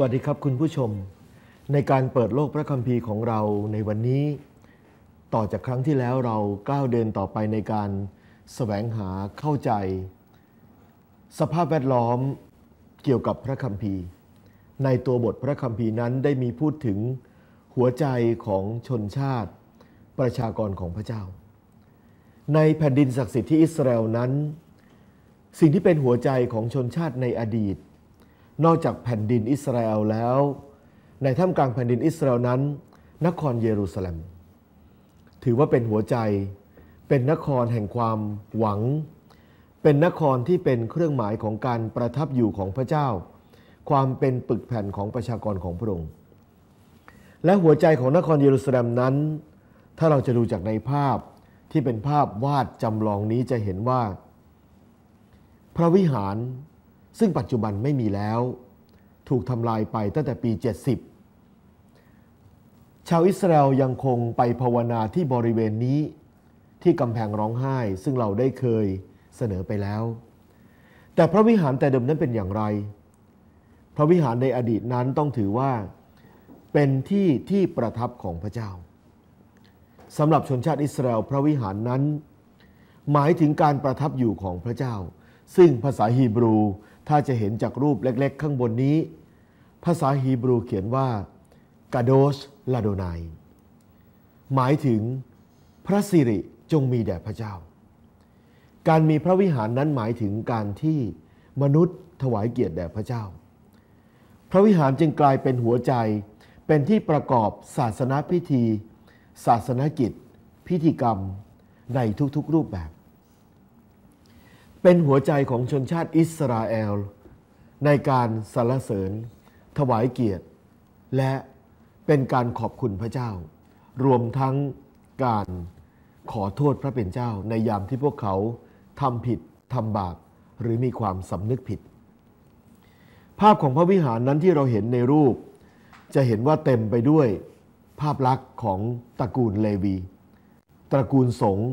วัสดีครับคุณผู้ชมในการเปิดโลกพระคัมภีร์ของเราในวันนี้ต่อจากครั้งที่แล้วเราก้าวเดินต่อไปในการสแสวงหาเข้าใจ สภาพแวดล้อมเกี่ยวกับพระคัมภีร์ ในตัวบทพระคัมภีร์นั้นได้มีพูดถึงหัวใจของชนชาติประชากรของพระเจ้า ในแผ่นดินศักดิ์สิทธิ์ที่อิสราเอลนั้น สิ่งที่เป็นหัวใจของชนชาติในอดีตนอกจากแผ่นดินอิสราเอลแล้ว ในท่ามกลางแผ่นดินอิสราเอลนั้น นครเยรูซาเล็มถือว่าเป็นหัวใจเป็นนครแห่งความหวัง เป็นนครที่เป็นเครื่องหมายของการประทับอยู่ของพระเจ้า ความเป็นปึกแผ่นของประชากรของพระองค์และหัวใจของนครเยรูซาเล็มนั้น ถ้าเราจะดูจากในภาพที่เป็นภาพวาดจำลองนี้จะเห็นว่าพระวิหารซึ่งปัจจุบันไม่มีแล้วถูกทำลายไปตั้งแต่ปี 70 ชาวอิสราเอลยังคงไปภาวนาที่บริเวณนี้ที่กำแพงร้องไห้ซึ่งเราได้เคยเสนอไปแล้ว แต่พระวิหารแต่เดิมนั้นเป็นอย่างไร พระวิหารในอดีตนั้นต้องถือว่าเป็นที่ที่ประทับของพระเจ้าสำหรับชนชาติอิสราเอลพระวิหารนั้น หมายถึงการประทับอยู่ของพระเจ้า ซึ่งภาษาฮีบรูถ้าจะเห็นจากรูปเล็กๆ ข้างบนนี้ ภาษาฮีบรูเขียนว่ากาโดชลาโดนายหมายถึงพระสิริจงมีแด่พระเจ้า การมีพระวิหารนั้นหมายถึงการที่มนุษย์ถวายเกียรติแด่พระเจ้า พระวิหารจึงกลายเป็นหัวใจเป็นที่ประกอบศาสนาพิธี ศาสนกิจ พิธีกรรม ในทุกๆรูปแบบเป็นหัวใจของชนชาติอิสราเอลในการสรรเสริญ ถวายเกียรติ และเป็นการขอบคุณพระเจ้า รวมทั้งการขอโทษพระเป็นเจ้า ในยามที่พวกเขาทำผิดทำบาปหรือมีความสำนึกผิด ภาพของพระวิหารนั้นที่เราเห็นในรูป จะเห็นว่าเต็มไปด้วยภาพลักษณ์ของตระกูลเลวี ตระกูลสงฆ์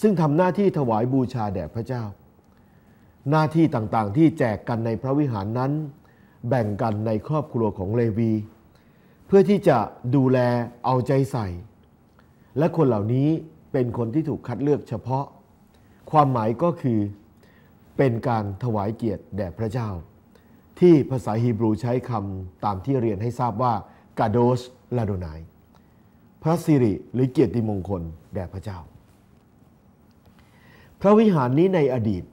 ซึ่งทำหน้าที่ถวายบูชาแด่พระเจ้าหน้าที่ต่างๆที่แจกกันในพระวิหารนั้น แบ่งกันในครอบครัวของเลวี เพื่อที่จะดูแลเอาใจใส่ และคนเหล่านี้เป็นคนที่ถูกคัดเลือกเฉพาะ ความหมายก็คือเป็นการถวายเกียรติแด่พระเจ้า ที่ภาษาฮีบรูใช้คำตามที่เรียนให้ทราบว่ากาโดสลาโดนายพระสิริหรือเกียรติมงคลแด่พระเจ้า พระวิหารนี้ในอดีต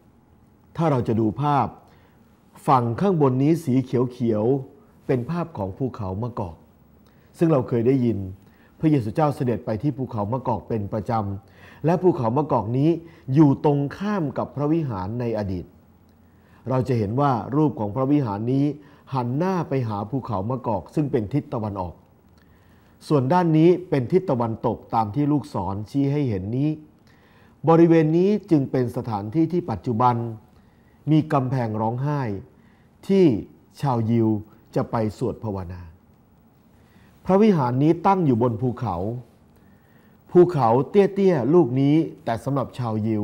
ถ้าเราจะดูภาพฝั่งข้างบนนี้สีเขียวๆ เป็นภาพของภูเขามะกอก ซึ่งเราเคยได้ยินพระเยซูเจ้าเสด็จไปที่ภูเขามะกอกเป็นประจำ และภูเขามะกอกนี้อยู่ตรงข้ามกับพระวิหารในอดีต เราจะเห็นว่ารูปของพระวิหารนี้หันหน้าไปหาภูเขามะกอก ซึ่งเป็นทิศตะวันออก ส่วนด้านนี้เป็นทิศตะวันตกตามที่ลูกศรชี้ให้เห็นนี้ บริเวณนี้จึงเป็นสถานที่ที่ปัจจุบันมีกำแพงร้องไห้ ที่ชาวยิวจะไปสวดภาวนา พระวิหารนี้ตั้งอยู่บนภูเขา ภูเขาเตี้ยๆลูกนี้แต่สำหรับชาวยิว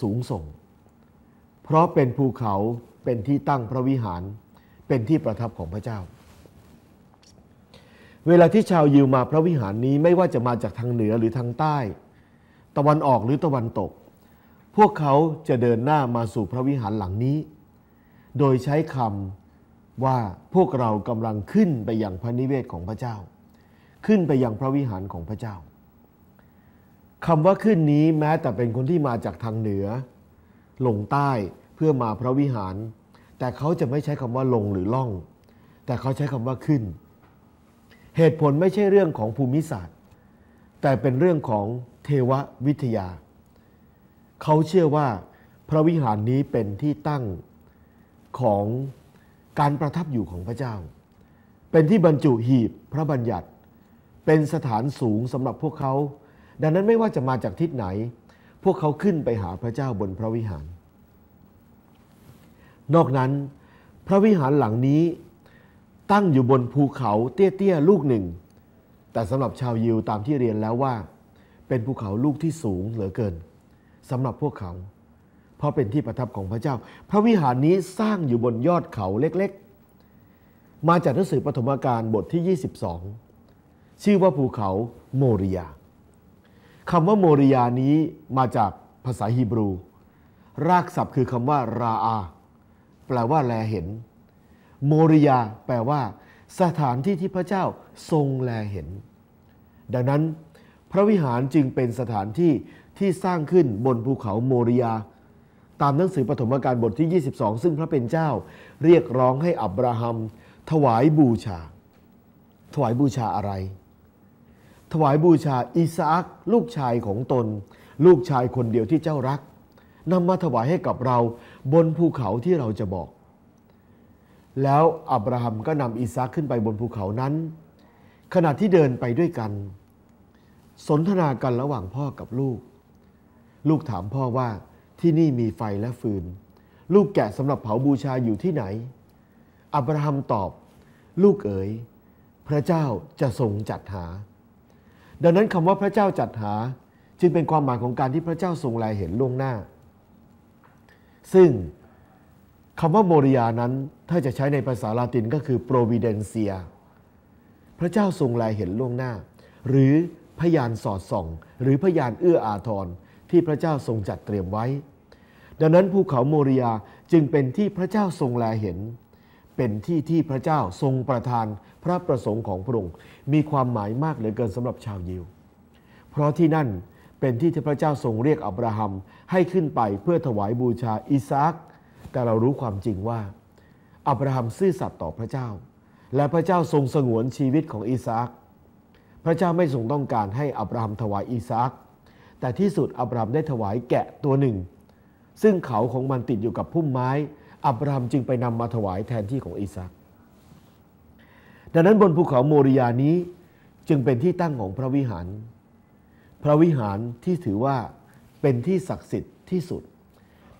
สูงส่ง เพราะเป็นภูเขาเป็นที่ตั้งพระวิหารเป็นที่ประทับของพระเจ้า เวลาที่ชาวยิวมาพระวิหารนี้ไม่ว่าจะมาจากทางเหนือหรือทางใต้ ตะวันออกหรือตะวันตกพวกเขาจะเดินหน้ามาสู่พระวิหารหลังนี้ โดยใช้คำว่าพวกเรากำลังขึ้นไปยังพระนิเวศของพระเจ้า ขึ้นไปยังพระวิหารของพระเจ้าคำว่าขึ้นนี้แม้แต่เป็นคนที่มาจากทางเหนือ ลงใต้เพื่อมาพระวิหาร แต่เขาจะไม่ใช้คำว่าลงหรือล่อง แต่เขาใช้คำว่าขึ้น เหตุผลไม่ใช่เรื่องของภูมิศาสตร์แต่เป็นเรื่องของเทววิทยาเขาเชื่อว่าพระวิหารนี้เป็นที่ตั้งของการประทับอยู่ของพระเจ้า เป็นที่บรรจุหีบพระบัญญัติ เป็นสถานสูงสำหรับพวกเขา ดังนั้นไม่ว่าจะมาจากทิศไหน พวกเขาขึ้นไปหาพระเจ้าบนพระวิหาร นอกนั้นพระวิหารหลังนี้ตั้งอยู่บนภูเขาเตี้ยๆลูกหนึ่ง แต่สำหรับชาวยิวตามที่เรียนแล้วว่า เป็นภูเขาลูกที่สูงเหลือเกินสำหรับพวกเขาเพราะเป็นที่ประทับของพระเจ้า พระวิหารนี้สร้างอยู่บนยอดเขาเล็ก ๆ มาจากหนังสือปฐมกาลบทที่ 22 ชื่อว่าภูเขา โมริยาคำว่า โมริยานี้ มาจากภาษาฮีบรู รากศัพท์คือคำว่า ราอา แปลว่า แลเห็น โมริยาแปลว่า สถานที่ที่พระเจ้าทรงแลเห็น ดังนั้น พระวิหารจึงเป็นสถานที่ที่สร้างขึ้นบนภูเขาโมริยา ตามหนังสือปฐมกาลบทที่ 22 ซึ่งพระเป็นเจ้า เรียกร้องให้อับราฮัมถวายบูชา ถวายบูชาอะไร ถวายบูชาอิสอักลูกชายของตน ลูกชายคนเดียวที่เจ้ารักนำมาถวายให้กับเราบนภูเขาที่เราจะบอก แล้วอับราฮัมก็นำอิสอักขึ้นไปบนภูเขานั้น ขณะที่เดินไปด้วยกัน สนทนากันระหว่างพ่อกับลูกลูกถามพ่อว่าที่นี่มีไฟและฟืน ลูกแกะสำหรับเผาบูชาอยู่ที่ไหน อับราฮัมตอบ ลูกเอ๋ยพระเจ้าจะทรงจัดหา ดังนั้นคำว่าพระเจ้าจัดหาจึงเป็นความหมายของการที่พระเจ้าทรงแลเห็นล่วงหน้า ซึ่งคำว่าโมริยานั้นถ้าจะใช้ในภาษาลาตินก็คือ providencia พระเจ้าทรงแลเห็นล่วงหน้า หรือพยานสอดส่องหรือพยานเอื้ออาทรที่พระเจ้าทรงจัดเตรียมไว้ ดังนั้นภูเขาโมริยาจึงเป็นที่พระเจ้าทรงแลเห็น เป็นที่ที่พระเจ้าทรงประทานพระประสงค์ของพระองค์มีความหมายมากเหลือเกินสำหรับชาวยิว เพราะที่นั่นเป็นที่ที่พระเจ้าทรงเรียกอับราฮัมให้ขึ้นไปเพื่อถวายบูชาอิสากแต่เรารู้ความจริงว่า อับราฮัมซื่อสัตย์ต่อพระเจ้า และพระเจ้าทรงสงวนชีวิตของอิสากพระเจ้าไม่ทรงต้องการให้อับราฮัมถวายอิสากแต่ที่สุดอับรามได้ถวายแกะตัวหนึ่ง ซึ่งเขาของมันติดอยู่กับพุ่มไม้ อับรามจึงไปนำมาถวายแทนที่ของอิสักดังนั้นบนภูเขาโมริยานี้จึงเป็นที่ตั้งของพระวิหาร พระวิหารที่ถือว่าเป็นที่ศักดิ์สิทธิ์ที่สุด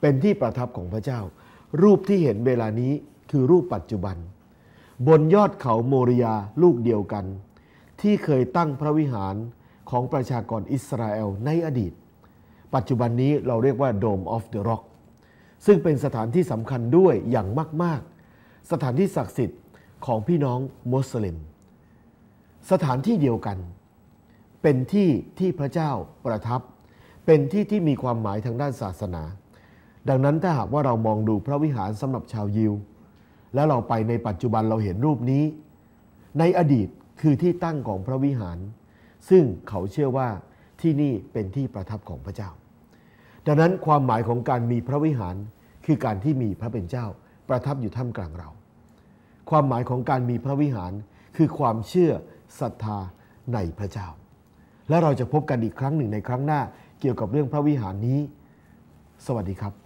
เป็นที่ประทับของพระเจ้า รูปที่เห็นเวลานี้คือรูปปัจจุบัน บนยอดเขาโมริยาลูกเดียวกัน ที่เคยตั้งพระวิหารของประชากรอิสราเอล ในอดีต ปัจจุบันนี้เราเรียกว่าโดมออฟเดอะร็อกซึ่งเป็นสถานที่สำคัญด้วยอย่างมาก ๆ สถานที่ศักดิ์สิทธิ์ของพี่น้องมุสลิม สถานที่เดียวกัน เป็นที่ที่พระเจ้าประทับ เป็นที่ที่มีความหมายทางด้านศาสนา ดังนั้นถ้าหากว่าเรามองดูพระวิหารสำหรับชาวยิว แล้วเราไปในปัจจุบันเราเห็นรูปนี้ ในอดีตคือที่ตั้งของพระวิหารซึ่งเขาเชื่อว่าที่นี่เป็นที่ประทับของพระเจ้า ดังนั้นความหมายของการมีพระวิหารคือการที่มีพระเป็นเจ้า ประทับอยู่ท่ามกลางเรา ความหมายของการมีพระวิหารคือความเชื่อศรัทธาในพระเจ้า และเราจะพบกันอีกครั้งหนึ่งในครั้งหน้าเกี่ยวกับเรื่องพระวิหารนี้ สวัสดีครับ